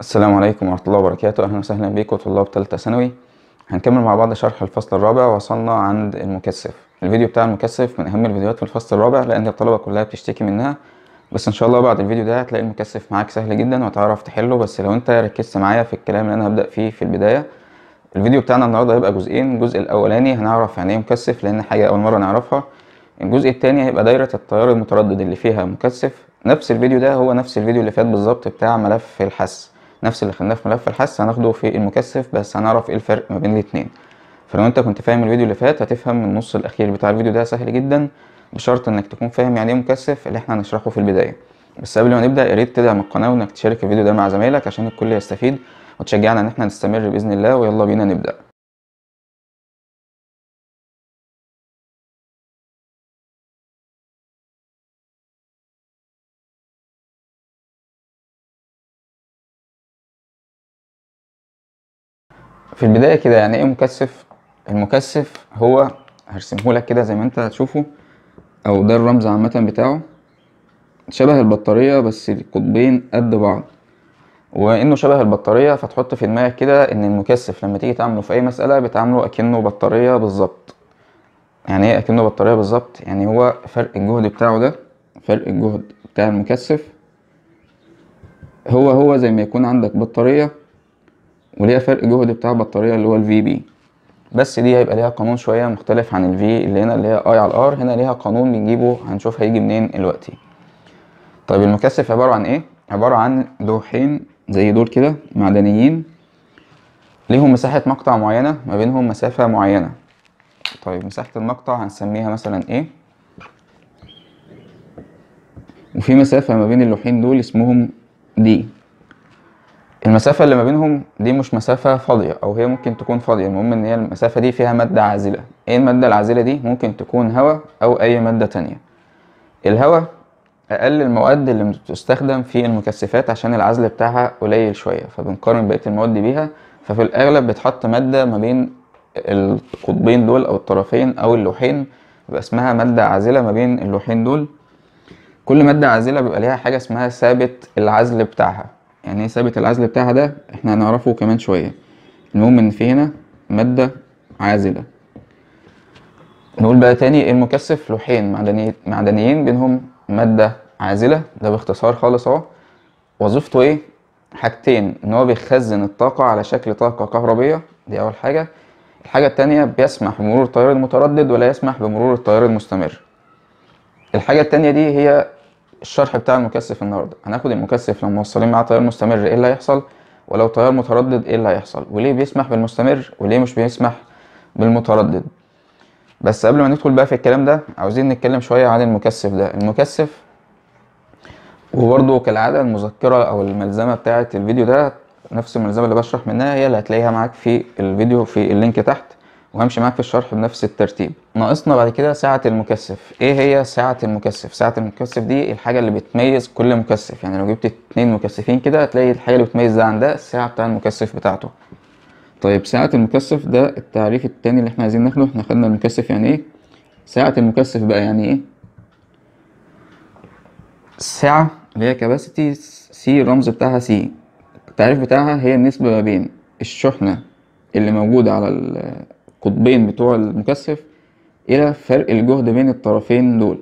السلام عليكم ورحمة الله وبركاته أهلا وسهلا بيكم طلاب تالتة ثانوي هنكمل مع بعض شرح الفصل الرابع وصلنا عند المكثف الفيديو بتاع المكثف من أهم الفيديوهات في الفصل الرابع لأن الطلبة كلها بتشتكي منها بس إن شاء الله بعد الفيديو ده هتلاقي المكثف معاك سهل جدا وتعرف تحله بس لو أنت ركزت معايا في الكلام اللي أنا هبدأ فيه في البداية الفيديو بتاعنا النهاردة هيبقى جزئين الجزء الأولاني هنعرف يعني إيه مكثف لأن حاجة أول مرة نعرفها الجزء التاني هيبقى دايرة التيار المتردد اللي فيها مكثف نفس الفيديو ده هو نفس الفيديو اللي فات بالظبط بتاع ملف الحس نفس اللي خدناه في ملف الحس هناخده في المكثف بس هنعرف ايه الفرق ما بين الاتنين فلو انت كنت فاهم الفيديو اللي فات هتفهم النص الاخير بتاع الفيديو ده سهل جدا بشرط انك تكون فاهم يعني ايه مكثف اللي احنا هنشرحه في البدايه بس قبل ما نبدا يا ريت تدعم القناه وانك تشارك الفيديو ده مع زمايلك عشان الكل يستفيد وتشجعنا ان احنا نستمر باذن الله ويلا بينا نبدا في البدايه كده يعني ايه مكثف المكثف هو هرسمه لك كده زي ما انت هتشوفه او ده الرمز عامه بتاعه شبه البطاريه بس القطبين قد بعض وانه شبه البطاريه فتحط في دماغك كده ان المكثف لما تيجي تعمله في اي مساله بتعامله اكنه بطاريه بالظبط يعني ايه اكنه بطاريه بالظبط يعني هو فرق الجهد بتاعه ده فرق الجهد بتاع المكثف هو هو زي ما يكون عندك بطاريه وليها فرق جهد بتاع البطارية اللي هو ال بي بس دي هيبقى ليها قانون شوية مختلف عن الفي اللي هنا اللي هي اي على R هنا ليها قانون بنجيبه هنشوف هيجي منين دلوقتي طيب المكثف عبارة عن ايه؟ عبارة عن لوحين زي دول كده معدنيين ليهم مساحة مقطع معينة ما بينهم مسافة معينة طيب مساحة المقطع هنسميها مثلا ايه؟ وفي مسافة ما بين اللوحين دول اسمهم دي المسافة اللي ما بينهم دي مش مسافة فاضية أو هي ممكن تكون فاضية المهم إن هي المسافة دي فيها مادة عازلة إيه المادة العازلة دي ممكن تكون هواء أو أي مادة تانية الهواء أقل المواد اللي بتستخدم في المكثفات عشان العزل بتاعها قليل شوية فبنقارن بقية المواد بيها ففي الأغلب بتحط مادة ما بين القطبين دول أو الطرفين أو اللوحين بيبقى اسمها مادة عازلة ما بين اللوحين دول كل مادة عازلة بيبقى ليها حاجة اسمها ثابت العزل بتاعها يعني ايه ثابت العزل بتاعها ده احنا هنعرفه كمان شوية المهم ان في هنا مادة عازلة نقول بقى تاني المكثف لوحين معدنيين بينهم مادة عازلة ده باختصار خالص اهو وظيفته ايه؟ حاجتين ان هو بيخزن الطاقة على شكل طاقة كهربية دي اول حاجة الحاجة التانية بيسمح بمرور التيار المتردد ولا يسمح بمرور التيار المستمر الحاجة التانية دي هي الشرح بتاع المكثف النهارده هناخد المكثف لو موصلين معاه تيار مستمر ايه اللي هيحصل ولو تيار متردد ايه اللي هيحصل وليه بيسمح بالمستمر وليه مش بيسمح بالمتردد بس قبل ما ندخل بقى في الكلام ده عاوزين نتكلم شويه عن المكثف ده المكثف وبرده كالعاده المذكره او الملزمه بتاعه الفيديو ده نفس الملزمه اللي بشرح منها هي اللي هتلاقيها معاك في الفيديو في اللينك تحت وهمشي معاك في الشرح بنفس الترتيب ناقصنا بعد كده ساعة المكثف ايه هي ساعة المكثف ساعة المكثف دي الحاجة اللي بتميز كل مكثف يعني لو جبت اتنين مكثفين كده هتلاقي الحاجة اللي بتميز ده عن ده الساعة بتاع المكثف بتاعته طيب ساعة المكثف ده التعريف التاني اللي احنا عايزين ناخده احنا خدنا المكثف يعني ايه ساعة المكثف بقى يعني ايه الساعة اللي هي كاباسيتي سي الرمز بتاعها سي التعريف بتاعها هي النسبة ما بين الشحنة اللي موجودة على القطبين بتوع المكثف إلى فرق الجهد بين الطرفين دول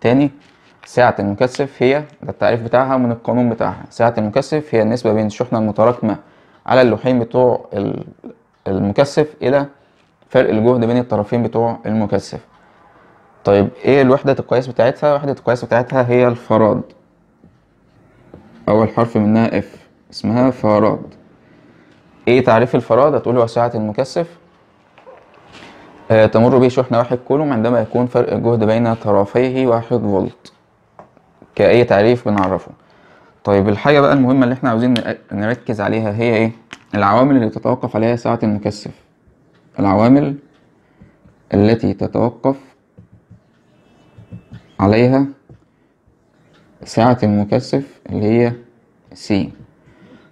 تاني سعة المكثف هي ده التعريف بتاعها من القانون بتاعها سعة المكثف هي النسبة بين الشحنة المتراكمة على اللوحين بتوع المكثف إلى فرق الجهد بين الطرفين بتوع المكثف طيب ايه الوحدة القياس بتاعتها؟ وحدة القياس بتاعتها هي الفراد أول حرف منها اف اسمها فراد ايه تعريف الفراد؟ هتقول هو سعة المكثف آه، تمر به شحنة واحد كولوم عندما يكون فرق الجهد بين طرفيه واحد فولت كأي تعريف بنعرفه طيب الحاجة بقى المهمة اللي احنا عاوزين نركز عليها هي ايه العوامل اللي تتوقف عليها سعة المكثف العوامل التي تتوقف عليها سعة المكثف اللي هي سي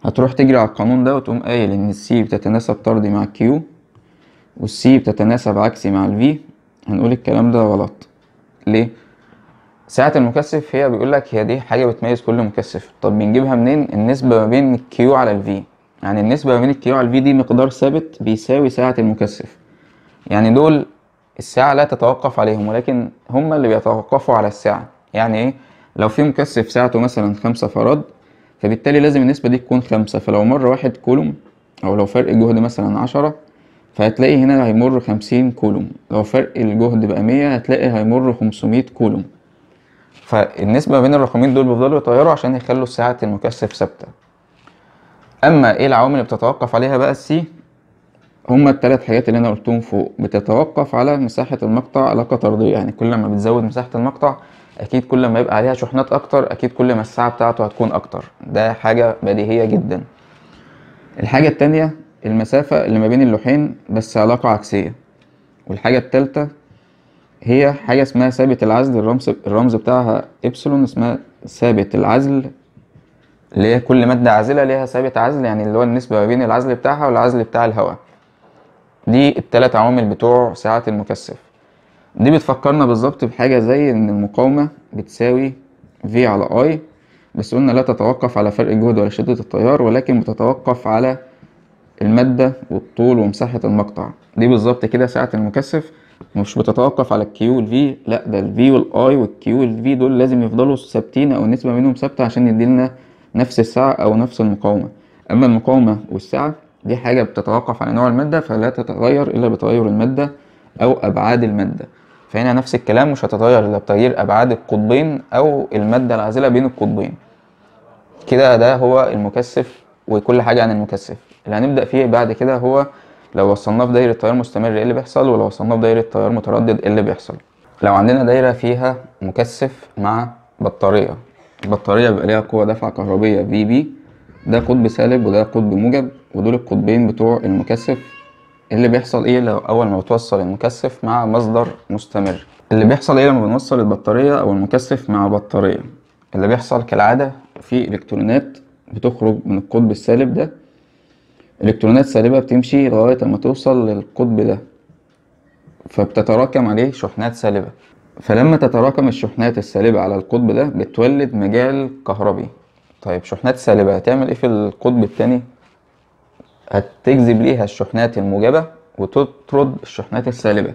هتروح تجري على القانون ده وتقوم قايل ان السي بتتناسب طردي مع كيو والسي بتتناسب عكسي مع الفي هنقول الكلام ده غلط ليه ساعة المكثف هي بيقول لك هي دي حاجة بتميز كل مكثف طب بنجيبها منين النسبة ما بين الكيو على الفي يعني النسبة ما بين الكيو على الفي دي مقدار ثابت بيساوي ساعة المكثف يعني دول الساعة لا تتوقف عليهم ولكن هما اللي بيتوقفوا على الساعة يعني ايه لو في مكثف ساعته مثلا خمسة فرد فبالتالي لازم النسبة دي تكون خمسة فلو مر واحد كولوم أو لو فرق جهد مثلا عشرة فهتلاقي هنا هيمر خمسين كولوم لو فرق الجهد بقى مية هتلاقي هيمر خمسمية كولوم فالنسبة بين الرقمين دول بيفضلوا يتغيروا عشان يخلوا ساعة المكثف ثابتة أما إيه العوامل اللي بتتوقف عليها بقى السي هما التلات حاجات اللي أنا قلتهم فوق بتتوقف على مساحة المقطع علاقة طردية يعني كل ما بتزود مساحة المقطع أكيد كل ما يبقى عليها شحنات أكتر أكيد كل ما الساعة بتاعته هتكون أكتر ده حاجة بديهية جدا الحاجة التانية المسافة اللي ما بين اللوحين بس علاقة عكسية والحاجة التالتة هي حاجة اسمها ثابت العزل الرمز, الرمز بتاعها إبسلون اسمها ثابت العزل اللي هي كل مادة عازلة ليها ثابت عزل يعني اللي هو النسبة ما بين العزل بتاعها والعزل بتاع الهواء دي التلات عوامل بتوع ساعة المكثف دي بتفكرنا بالظبط بحاجة زي إن المقاومة بتساوي في على اي بس قلنا لا تتوقف على فرق الجهد ولا شدة التيار ولكن بتتوقف على المادة والطول ومساحة المقطع دي بالظبط كده سعة المكثف مش بتتوقف على الكيو والفي لا ده الفي والاي والكيو والفي دول لازم يفضلوا ثابتين او النسبة منهم ثابتة عشان يديلنا نفس السعة او نفس المقاومة اما المقاومة والسعة دي حاجة بتتوقف على نوع المادة فلا تتغير الا بتغير المادة او ابعاد المادة فهنا نفس الكلام مش هتتغير الا بتغيير ابعاد القطبين او المادة العازلة بين القطبين كده ده هو المكثف وكل حاجة عن المكثف اللي هنبدأ فيه بعد كده هو لو وصلناه في دايرة تيار مستمر ايه اللي بيحصل ولو وصلناه في دايرة تيار متردد ايه اللي بيحصل لو عندنا دايرة فيها مكثف مع بطارية البطارية بيبقى ليها قوة دفع كهربية في بي ده قطب سالب وده قطب موجب ودول القطبين بتوع المكثف إيه اللي بيحصل ايه لو اول ما بتوصل المكثف مع مصدر مستمر اللي بيحصل ايه لما بنوصل البطارية او المكثف مع بطارية اللي بيحصل كالعادة في الكترونات بتخرج من القطب السالب ده الكترونات سالبة بتمشي لغاية اما توصل للقطب ده فبتتراكم عليه شحنات سالبة فلما تتراكم الشحنات السالبة على القطب ده بتولد مجال كهربي طيب شحنات سالبة هتعمل ايه في القطب التاني؟ هتجذب ليها الشحنات الموجبة وتطرد الشحنات السالبة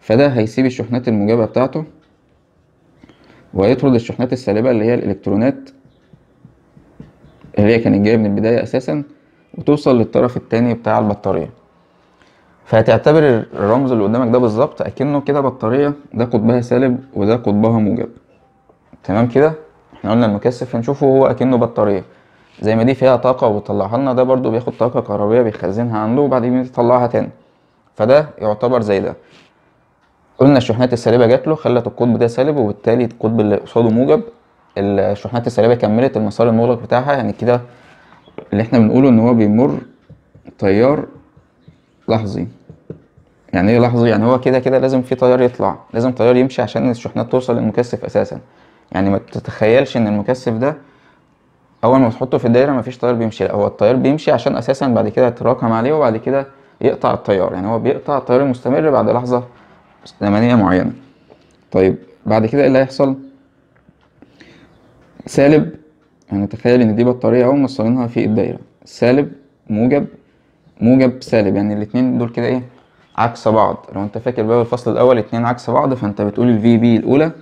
فده هيسيب الشحنات الموجبة بتاعته وهيطرد الشحنات السالبة اللي هي الإلكترونات اللي هي كانت جاية من البداية أساسا وتوصل للطرف التاني بتاع البطارية فهتعتبر الرمز اللي قدامك ده بالظبط اكنه كده بطارية ده قطبها سالب وده قطبها موجب تمام كده احنا قلنا المكثف هنشوفه هو اكنه بطارية زي ما دي فيها طاقة وبتطلعها لنا ده برضو بياخد طاقة كهربية بيخزنها عنده وبعدين بيطلعها تاني فده يعتبر زي ده قلنا الشحنات السالبة جات له خلت القطب ده سالب وبالتالي القطب اللي قصاده موجب الشحنات السالبة كملت المسار المغلق بتاعها يعني كده اللي احنا بنقوله ان هو بيمر تيار لحظي يعني ايه لحظي يعني هو كده كده لازم في تيار يطلع لازم تيار يمشي عشان الشحنات توصل للمكثف اساسا يعني ما تتخيلش ان المكثف ده اول ما تحطه في الدايره مفيش تيار بيمشي لا هو التيار بيمشي عشان اساسا بعد كده يتراكم عليه وبعد كده يقطع التيار يعني هو بيقطع التيار المستمر بعد لحظه زمنيه معينه طيب بعد كده ايه اللي هيحصل سالب هنتخيل ان دي بطارية اهو موصلينها في الدايرة سالب موجب موجب سالب يعني الاتنين دول كده ايه عكس بعض لو انت فاكر بقى الفصل الاول اتنين عكس بعض فانت بتقول الفي بي الاولى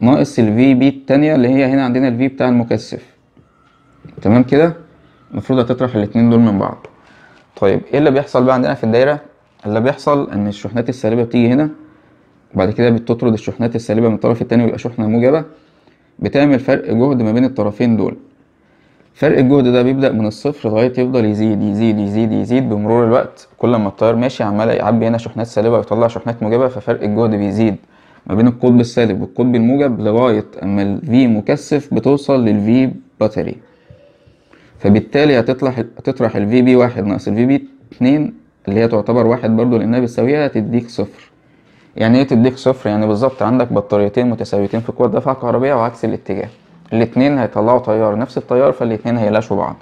ناقص الفي بي التانية اللي هي هنا عندنا الفي بتاع المكثف تمام كده المفروض هتطرح الاتنين دول من بعض طيب ايه اللي بيحصل بقى عندنا في الدايرة اللي بيحصل ان الشحنات السالبة بتيجي هنا وبعد كده بتطرد الشحنات السالبة من الطرف التاني ويبقى شحنة موجبة بتعمل فرق جهد ما بين الطرفين دول فرق الجهد ده بيبدأ من الصفر لغاية يفضل يزيد يزيد يزيد يزيد بمرور الوقت كل ما التيار ماشي عمال يعبي هنا شحنات سالبة ويطلع شحنات موجبة ففرق الجهد بيزيد ما بين القطب السالب والقطب الموجب لغاية أما ال V مكثف بتوصل لل V باتري فبالتالي هتطرح هتطرح ال بي واحد ناقص ال بي اتنين اللي هي تعتبر واحد برضو لأنها بتساويها هتديك صفر يعني ايه تديك صفر يعني بالظبط عندك بطاريتين متساويتين في قوة دفعة كهربية وعكس الاتجاه الاتنين هيطلعوا تيار نفس التيار فالاتنين هيلاشوا بعض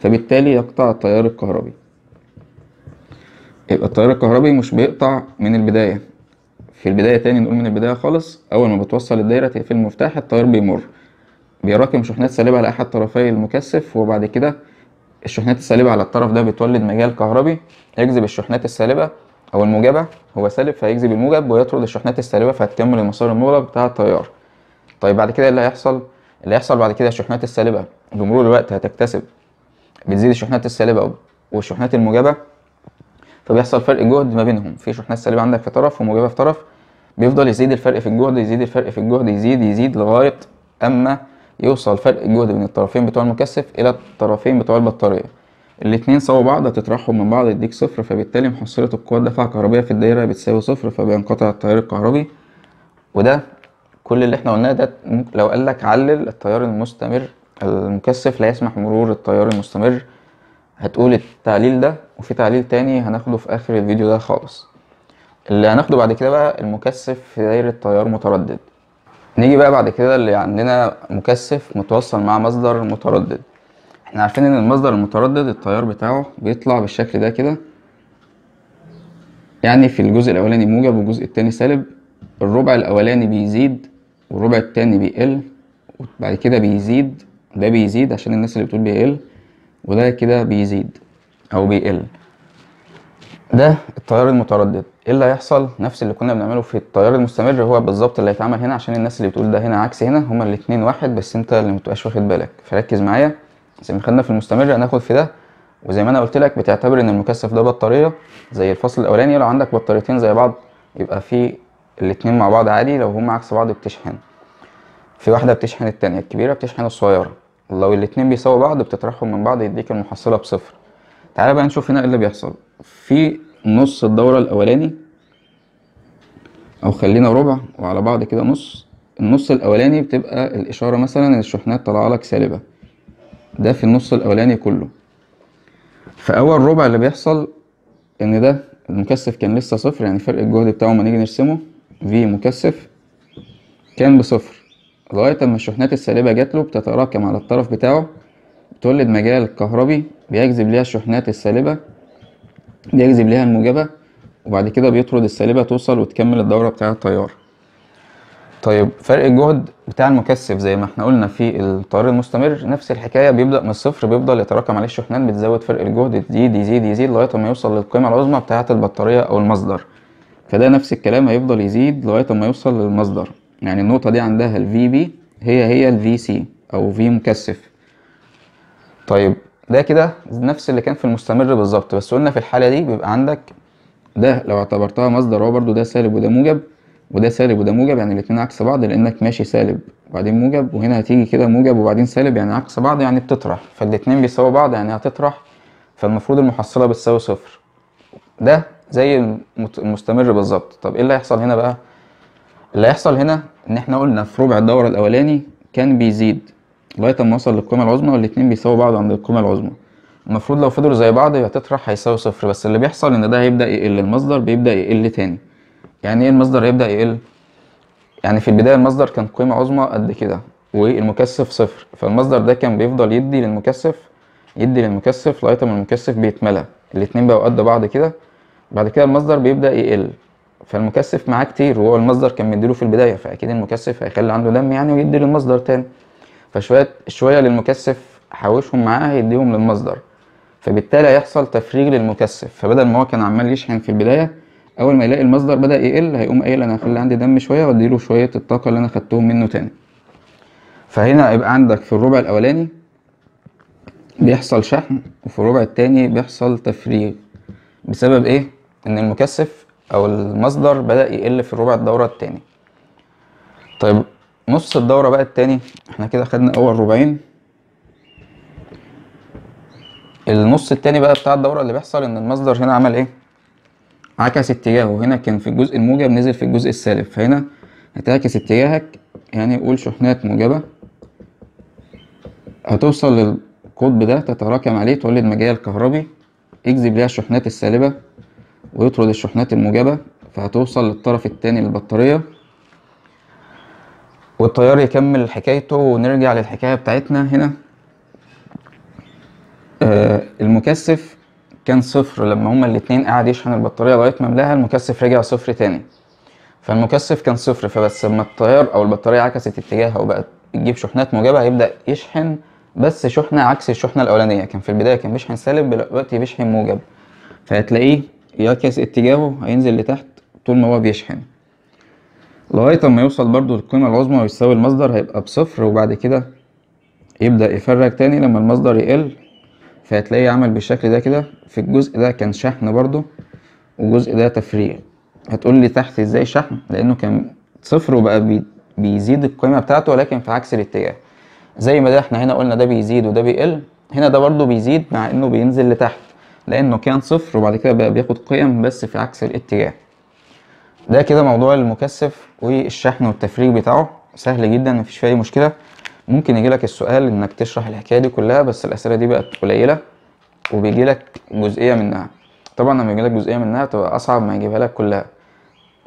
فبالتالي يقطع التيار الكهربي يبقى التيار الكهربي مش بيقطع من البداية في البداية تاني نقول من البداية خالص أول ما بتوصل الدايرة تقفل المفتاح التيار بيمر بيراكم شحنات سالبة على أحد طرفي المكثف وبعد كده الشحنات السالبة على الطرف ده بتولد مجال كهربي يجذب الشحنات السالبة أو الموجبة هو سالب فيجذب الموجب ويطرد الشحنات السالبة فهتكمل المسار المغلق بتاع التيار طيب بعد كده إيه اللي هيحصل اللي هيحصل بعد كده الشحنات السالبة بمرور الوقت هتكتسب بتزيد الشحنات السالبة والشحنات الموجبة فبيحصل فرق جهد ما بينهم في شحنات سالبة عندك في طرف وموجبة في طرف بيفضل يزيد الفرق في الجهد يزيد الفرق في الجهد يزيد يزيد لغاية أما يوصل فرق الجهد بين الطرفين بتوع المكثف إلى الطرفين بتوع البطارية الاتنين سوا بعض هتطرحهم من بعض يديك صفر فبالتالي محصلة القوة الدافعة الكهربية في الدايرة بتساوي صفر فبينقطع التيار الكهربي وده كل اللي احنا قلناه ده لو قالك علل التيار المستمر المكثف لا يسمح مرور التيار المستمر هتقول التعليل ده وفي تعليل تاني هناخده في اخر الفيديو ده خالص اللي هناخده بعد كده بقى المكثف في دايرة تيار متردد نيجي بقى بعد كده اللي عندنا مكثف متوصل مع مصدر متردد احنا عارفين ان المصدر المتردد التيار بتاعه بيطلع بالشكل ده كده يعني في الجزء الاولاني موجب والجزء التاني سالب الربع الاولاني بيزيد والربع التاني بيقل وبعد كده بيزيد ده بيزيد عشان الناس اللي بتقول بيقل وده كده بيزيد او بيقل ده التيار المتردد ايه اللي هيحصل نفس اللي كنا بنعمله في التيار المستمر هو بالظبط اللي هيتعمل هنا عشان الناس اللي بتقول ده هنا عكس هنا هما الاتنين واحد بس انت اللي متبقاش واخد بالك فركز معايا زي ما خدنا في المستمر هناخد في ده وزي ما انا قلت لك بتعتبر ان المكثف ده بطاريه زي الفصل الاولاني لو عندك بطاريتين زي بعض يبقى في الاتنين مع بعض عادي لو هما عكس بعض بتشحن في واحده بتشحن التانية الكبيره بتشحن الصغيره لو الاتنين بيساووا بعض بتطرحهم من بعض يديك المحصله بصفر تعالى بقى نشوف هنا ايه اللي بيحصل في نص الدوره الاولاني او خلينا ربع وعلى بعض كده نص النص الاولاني بتبقى الاشاره مثلا الشحنات طالعه لك سالبه ده في النص الاولاني كله فاول ربع اللي بيحصل ان ده المكثف كان لسه صفر يعني فرق الجهد بتاعه ما نيجي نرسمه في مكثف كان بصفر لغايه اما الشحنات السالبه جات له بتتراكم على الطرف بتاعه بتولد مجال كهربي بيجذب ليها الشحنات السالبه بيجذب ليها الموجبه وبعد كده بيطرد السالبه توصل وتكمل الدوره بتاع التيار طيب فرق الجهد بتاع المكثف زي ما احنا قلنا في التيار المستمر نفس الحكايه بيبدا من الصفر بيفضل يتراكم عليه الشحنات بتزود فرق الجهد يزيد يزيد يزيد لغايه ما يوصل للقيمه العظمى بتاعه البطاريه او المصدر فده نفس الكلام هيفضل يزيد لغايه ما يوصل للمصدر يعني النقطه دي عندها الفي بي هي هي الفي سي او في مكثف طيب ده كده نفس اللي كان في المستمر بالظبط بس قلنا في الحاله دي بيبقى عندك ده لو اعتبرتها مصدر هو برده ده سالب وده موجب وده سالب وده موجب يعني الاتنين عكس بعض لانك ماشي سالب وبعدين موجب وهنا هتيجي كده موجب وبعدين سالب يعني عكس بعض يعني بتطرح فالاتنين بيساووا بعض يعني هتطرح فالمفروض المحصله بتساوي صفر ده زي المستمر بالظبط طب ايه اللي هيحصل هنا بقى اللي هيحصل هنا ان احنا قلنا في ربع الدوره الاولاني كان بيزيد لغايه اما وصل للقيمه العظمى والاتنين بيساووا بعض عند القيمه العظمى المفروض لو فضلوا زي بعض هتطرح هيساوي صفر بس اللي بيحصل ان ده هيبدا يقل المصدر بيبدا يقل تاني يعني ايه المصدر هيبدأ يقل يعني في البداية المصدر كان قيمة عظمى قد كده والمكثف صفر فالمصدر ده كان بيفضل يدي للمكثف يدي للمكثف لغاية ما المكثف بيتملى الاتنين بقوا قد بعض كده بعد كده المصدر بيبدأ يقل فالمكثف معاه كتير وهو المصدر كان مديله في البداية فأكيد المكثف هيخلي عنده دم يعني ويدي للمصدر تاني فشوية شوية للمكثف حوشهم معاه هيديهم للمصدر فبالتالي هيحصل تفريغ للمكثف فبدل ما هو كان عمال يشحن في البداية اول ما يلاقي المصدر بدا يقل هيقوم قايل انا هخلي عندي دم شويه واديله شويه الطاقه اللي انا خدتهم منه تاني فهنا يبقى عندك في الربع الاولاني بيحصل شحن وفي الربع التاني بيحصل تفريغ بسبب ايه ان المكثف او المصدر بدا يقل في الربع الدوره التاني طيب نص الدوره بقى التاني احنا كده خدنا اول ربعين النص التاني بقى بتاع الدوره اللي بيحصل ان المصدر هنا عمل ايه عكس اتجاهه هنا كان في الجزء الموجب نزل في الجزء السالب فهنا هتعكس اتجاهك يعني قول شحنات موجبة هتوصل للقطب ده تتراكم عليه تولد مجال كهربي يجذب ليها الشحنات السالبة ويطرد الشحنات الموجبة فهتوصل للطرف التاني للبطارية والتيار يكمل حكايته ونرجع للحكاية بتاعتنا هنا آه المكثف كان صفر لما هما الاتنين قعد يشحن البطارية لغاية ما ملاها المكثف رجع صفر تاني فالمكثف كان صفر فبس لما التيار أو البطارية عكست اتجاهها وبقت تجيب شحنات موجبة هيبدأ يشحن بس شحنة عكس الشحنة الأولانية كان في البداية كان بيشحن سالب دلوقتي بيشحن موجب فهتلاقيه يعكس اتجاهه هينزل لتحت طول ما هو بيشحن لغاية ما يوصل برضو للقيمة العظمى ويساوي المصدر هيبقى بصفر وبعد كده يبدأ يفرق تاني لما المصدر يقل فهتلاقيه عمل بالشكل ده كده في الجزء ده كان شحن برضو والجزء ده تفريغ هتقول لي تحت ازاي شحن لانه كان صفر وبقى بي بيزيد القيمه بتاعته ولكن في عكس الاتجاه زي ما ده احنا هنا قلنا ده بيزيد وده بيقل هنا ده برضو بيزيد مع انه بينزل لتحت لانه كان صفر وبعد كده بقى بياخد قيم بس في عكس الاتجاه ده كده موضوع المكثف والشحن والتفريغ بتاعه سهل جدا مفيش فيه اي مشكله ممكن يجي لك السؤال انك تشرح الحكايه دي كلها بس الاسئله دي بقت قليله وبيجي لك جزئيه منها طبعا لما يجي لك جزئيه منها تبقى اصعب ما يجيبها لك كلها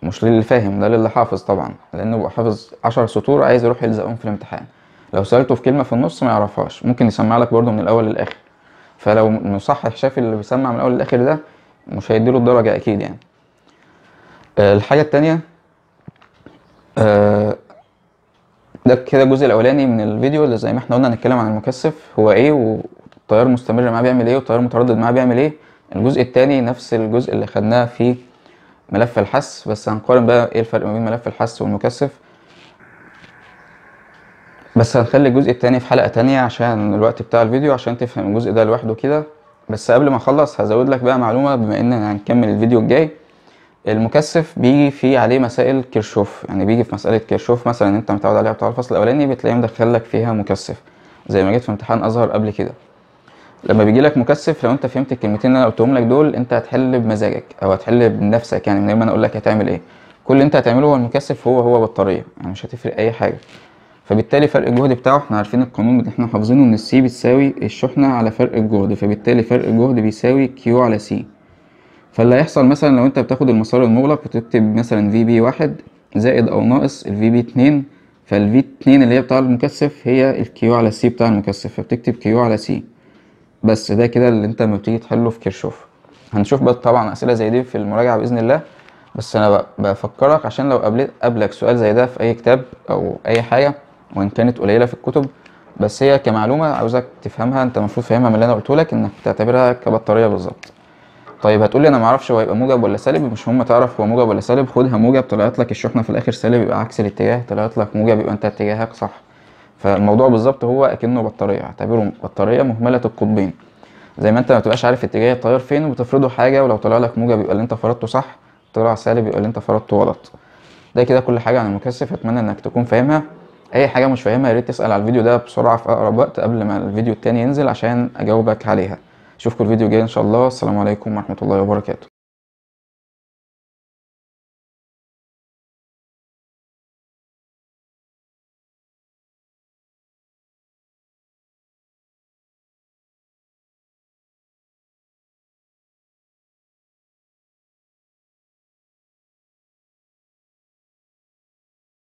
مش للي فاهم ده للي حافظ طبعا لانه بيبقى حافظ 10 سطور عايز يروح يلزقهم في الامتحان لو سالته في كلمه في النص ما يعرفهاش ممكن يسمع لك برده من الاول للاخر فلو مصحح شاف اللي بيسمع من الاول للاخر ده مش هيديله الدرجه اكيد يعني آه، الحاجه التانية آه، ده كده الجزء الاولاني من الفيديو اللي زي ما احنا قلنا هنتكلم عن المكثف هو ايه والتيار المستمر معاه بيعمل ايه والتيار المتردد معاه بيعمل ايه الجزء الثاني نفس الجزء اللي خدناه في ملف الحس بس هنقارن بقى ايه الفرق ما بين ملف الحس والمكثف بس هنخلي الجزء التاني في حلقة تانية عشان الوقت بتاع الفيديو عشان تفهم الجزء ده لوحده كده بس قبل ما اخلص هزود لك بقى معلومة بما ان هنكمل الفيديو الجاي المكثف بيجي فيه عليه مسائل كيرشوف يعني بيجي في مسألة كيرشوف مثلا انت متعود عليها بتاع الفصل الأولاني بتلاقيه مدخل لك فيها مكثف زي ما جيت في امتحان أزهر قبل كده لما بيجي لك مكثف لو انت فهمت الكلمتين اللي انا قلتهم لك دول انت هتحل بمزاجك او هتحل بنفسك يعني من غير ما انا اقول لك هتعمل ايه كل اللي انت هتعمله هو المكثف هو هو بطاريه يعني مش هتفرق اي حاجه فبالتالي فرق الجهد بتاعه احنا عارفين القانون اللي احنا حافظينه ان السي بتساوي الشحنه على فرق الجهد فبالتالي فرق الجهد بيساوي كيو على سي فاللي هيحصل مثلا لو انت بتاخد المسار المغلق وتكتب مثلا في بي واحد زائد او ناقص الفي بي اتنين فالفي اتنين اللي هي بتاع المكثف هي الكيو على سي بتاع المكثف فبتكتب كيو على سي بس ده كده اللي انت لما بتيجي تحله في كيرشوف هنشوف بقى طبعا اسئله زي دي في المراجعه باذن الله بس انا بفكرك عشان لو قابلت قابلك سؤال زي ده في اي كتاب او اي حاجه وان كانت قليله في الكتب بس هي كمعلومه عاوزك تفهمها انت المفروض فاهمها من اللي انا قلته لك انك تعتبرها كبطاريه بالظبط طيب هتقولي انا معرفش هو هيبقى موجب ولا سالب مش مهم تعرف هو موجب ولا سالب خدها موجب طلعت لك الشحنه في الاخر سالب يبقى عكس الاتجاه طلعت لك موجب يبقى انت اتجاهك صح فالموضوع بالظبط هو اكنه بطاريه اعتبره بطاريه مهمله القطبين زي ما انت ما تبقاش عارف اتجاه التيار فين وبتفرضه حاجه ولو طلع لك موجب يبقى اللي انت فرضته صح طلع سالب يبقى اللي انت فرضته غلط ده كده كل حاجه عن المكثف اتمنى انك تكون فاهمها اي حاجه مش فاهمها يا ريت تسال على الفيديو ده بسرعه في اقرب وقت قبل ما الفيديو التاني ينزل عشان اجاوبك عليها اشوفكم الفيديو الجاي ان شاء الله السلام عليكم ورحمة الله وبركاته